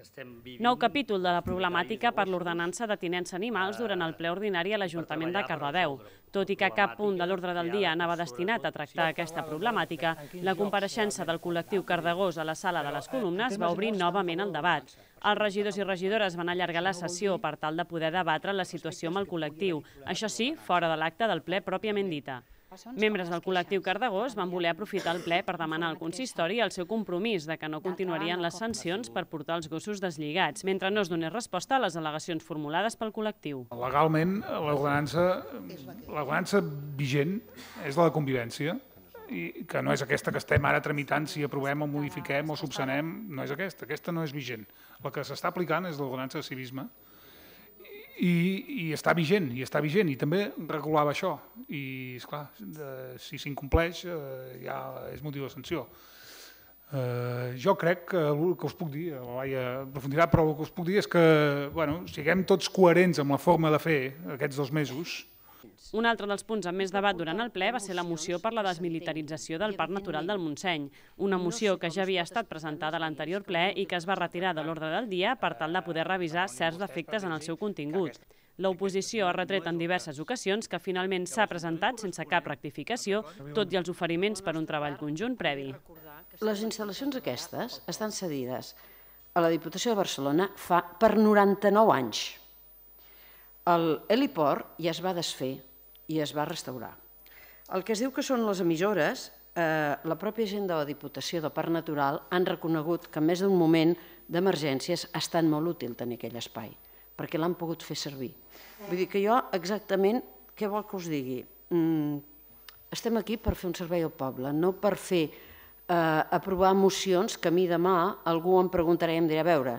que estem vivint... Nou capítol de la problemàtica per l'ordenança de tinença animals eh, durant el ple ordinari a l'Ajuntament de Cardedeu. Tot i que cap punt de l'ordre del dia anava destinat a tractar aquesta problemàtica, la compareixença del col·lectiu Cardegós a la sala de les eh, columnes va obrir novament el debat. Els regidors i regidores van allargar la sessió per tal de poder debatre la situació amb el col·lectiu, això sí, fora de l'acte del ple pròpiament dita. Membres del col·lectiu Cardegós van voler aprofitar el ple per doncs demanar al consistori el seu compromís de que no continuarien les sancions per portar els gossos deslligats, mentre no es donés resposta a les al·legacions formulades pel col·lectiu. Legalment, l'ordenança vigent és la de convivència, i que no és aquesta que estem ara tramitant si aprovem o modifiquem o subsanem, no és aquesta, aquesta no és vigent. La que s'està aplicant és l'ordenança de civisme, i, i està vigent, i està vigent, i també regulava això. I, és clar si s'incompleix eh, ja és motiu de sanció. Eh, jo crec que el que us puc dir, la eh, Laia aprofundirà, però el que us puc dir és que bueno, siguem tots coherents amb la forma de fer aquests dos mesos, un altre dels punts amb més debat durant el ple va ser la moció per la desmilitarització del Parc Natural del Montseny, una moció que ja havia estat presentada a l'anterior ple i que es va retirar de l'ordre del dia per tal de poder revisar certs defectes en el seu contingut. L'oposició ha retret en diverses ocasions que finalment s'ha presentat sense cap rectificació, tot i els oferiments per un treball conjunt previ. Les instal·lacions aquestes estan cedides a la Diputació de Barcelona fa per 99 anys. El heliport ja es va desfer i es va restaurar. El que es diu que són les emissores, eh, la pròpia gent de la Diputació de Parc Natural han reconegut que més d'un moment d'emergències ha estat molt útil tenir aquell espai, perquè l'han pogut fer servir. Vull dir que jo exactament, què vol que us digui? Mm, estem aquí per fer un servei al poble, no per fer eh, aprovar mocions que a mi demà algú em preguntarà i em dirà, a veure,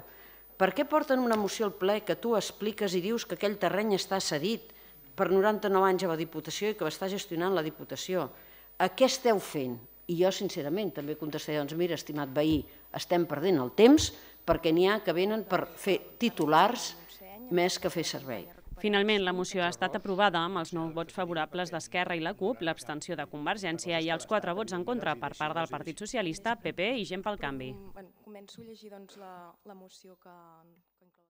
per què porten una moció al ple que tu expliques i dius que aquell terreny està cedit per 99 anys a la Diputació i que l'està gestionant la Diputació? A què esteu fent? I jo, sincerament, també contestaré, doncs mira, estimat veí, estem perdent el temps perquè n'hi ha que venen per fer titulars doncs més que fer servei. Finalment, la moció ha estat aprovada amb els nou vots favorables d'Esquerra i la CUP, l'abstenció de Convergència i els quatre vots en contra per part del Partit Socialista, PP i Gent pel Canvi. començo a llegir doncs, la, la moció que,